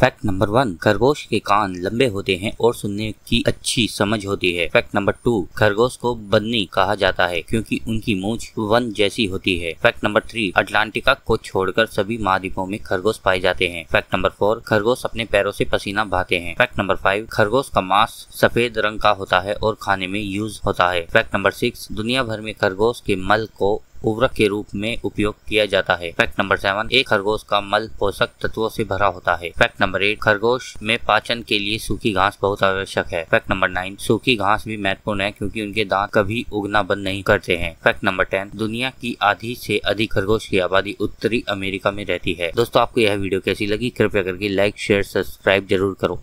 fact number one खरगोश के कान लंबे होते हैं और सुनने की अच्छी समझ होती है फैक्ट नंबर टू खरगोश को बन्नी कहा जाता है क्योंकि उनकी मूछ वन जैसी होती है फैक्ट नंबर थ्री अटलांटिका को छोड़कर सभी महाद्वीपों में खरगोश पाए जाते हैं फैक्ट नंबर फोर खरगोश अपने पैरों से पसीना बहाते हैं फैक्ट नंबर फाइव खरगोश का मांस सफेद रंग का होता है और खाने में यूज होता है फैक्ट नंबर सिक्स दुनिया भर में खरगोश के मल को उर्वरक के रूप में उपयोग किया जाता है फैक्ट नंबर सेवन एक खरगोश का मल पोषक तत्वों से भरा होता है फैक्ट नंबर एट खरगोश में पाचन के लिए सूखी घास बहुत आवश्यक है फैक्ट नंबर नाइन सूखी घास भी महत्वपूर्ण है क्योंकि उनके दांत कभी उगना बंद नहीं करते हैं फैक्ट नंबर टेन दुनिया की आधी से अधिक खरगोश की आबादी उत्तरी अमेरिका में रहती है दोस्तों आपको यह वीडियो कैसी लगी कृपया करके लाइक शेयर सब्सक्राइब जरूर करो